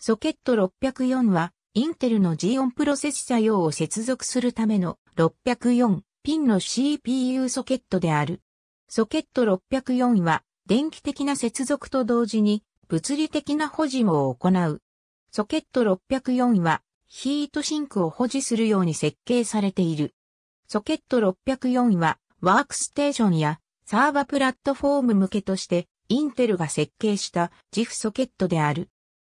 ソケット604は、インテルの G4 プロセッサ用を接続するための604ピンの CPU ソケットである。ソケット604は、電気的な接続と同時に、物理的な保持も行う。ソケット604は、ヒートシンクを保持するように設計されている。ソケット604は、ワークステーションやサーバプラットフォーム向けとして、インテルが設計した GIF ソケットである。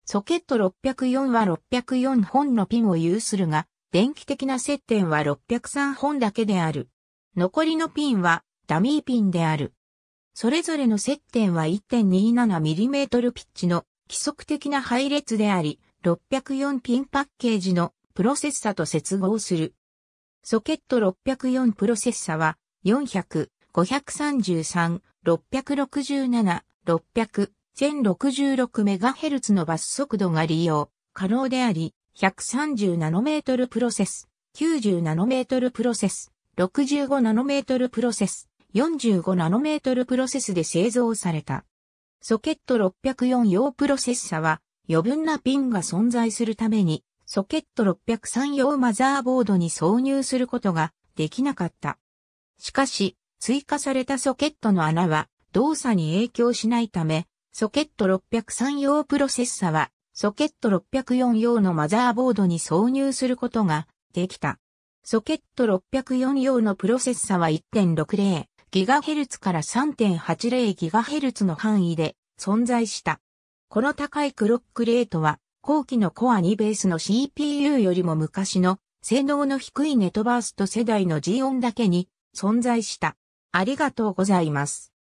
ソケット604は604本のピンを有するが、電気的な接点は603本だけである。残りのピンはダミーピンである。それぞれの接点は 1.27mm ピッチの規則的な配列であり、604ピンパッケージのプロセッサと接合する。ソケット604プロセッサは400、533、667、600、1066MHz のバス速度が利用、可能であり、130ナノメートルプロセス、90ナノメートルプロセス、65ナノメートルプロセス、45ナノメートルプロセスで製造された。ソケット604用プロセッサは余分なピンが存在するためにソケット603用マザーボードに挿入することができなかった。しかし、追加されたソケットの穴は動作に影響しないため、ソケット603用プロセッサは、ソケット604用のマザーボードに挿入することができた。ソケット604用のプロセッサは 1.60GHz から 3.80GHz の範囲で存在した。この高いクロックレートは後期のコア2ベースの CPU よりも昔の性能の低いネトバースト世代の G 音だけに存在した。ありがとうございます。